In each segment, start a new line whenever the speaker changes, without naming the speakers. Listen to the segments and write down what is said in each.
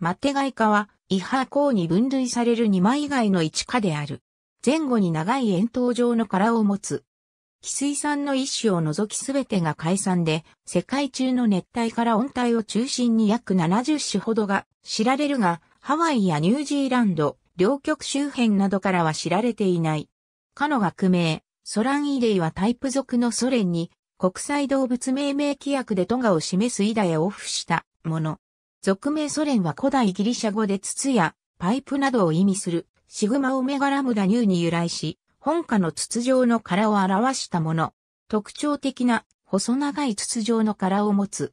マテガイ科は、イハー項に分類される2枚以外の1科である。前後に長い円筒状の殻を持つ。翡翠酸の一種を除きすべてが海産で、世界中の熱帯から温帯を中心に約70種ほどが知られるが、ハワイやニュージーランド、両極周辺などからは知られていない。かの学名、ソランイデイはタイプ属のソ連に国際動物命名規約でトガを示すイダエオフしたもの。俗名ソ連は古代ギリシャ語で筒やパイプなどを意味するシグマオメガラムダニューに由来し、本家の筒状の殻を表したもの。特徴的な細長い筒状の殻を持つ。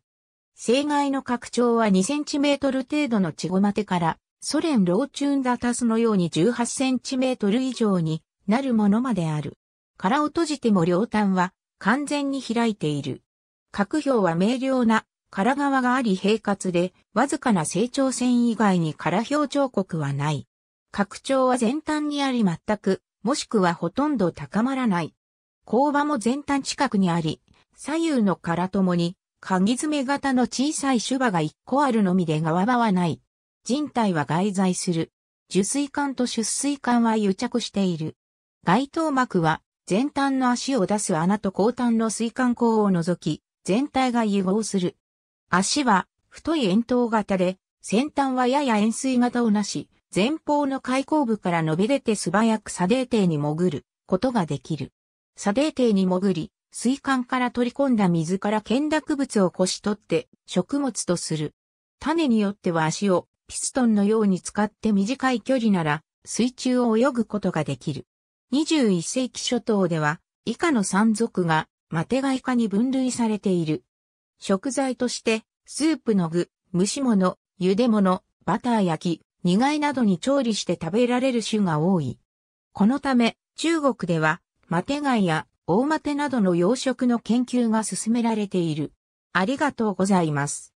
生涯の拡張は2センチメートル程度のチゴマテからソ連ローチューンダタスのように18センチメートル以上になるものまである。殻を閉じても両端は完全に開いている。核表は明瞭な殻側があり平滑で、わずかな成長線以外に殻表彫刻はない。拡張は全端にあり全く、もしくはほとんど高まらない。工場も全端近くにあり、左右の殻ともに、鍵爪型の小さい手羽が一個あるのみで側場はない。人体は外在する。受水管と出水管は癒着している。外頭膜は前端の足を出す穴と後端の水管口を除き、全体が融合する。足は太い円筒型で、先端はやや円錐型をなし、前方の開口部から伸び出て素早く砂泥底に潜ることができる。砂泥底に潜り、水管から取り込んだ水から剣濁物をこし取って食物とする。種によっては足をピストンのように使って短い距離なら水中を泳ぐことができる。21世紀初頭では以下の山賊がマテガイ科に分類されている。食材として、スープの具、蒸し物、茹で物、バター焼き、煮いなどに調理して食べられる種が多い。このため、中国では、マテ貝や大マテなどの養殖の研究が進められている。ありがとうございます。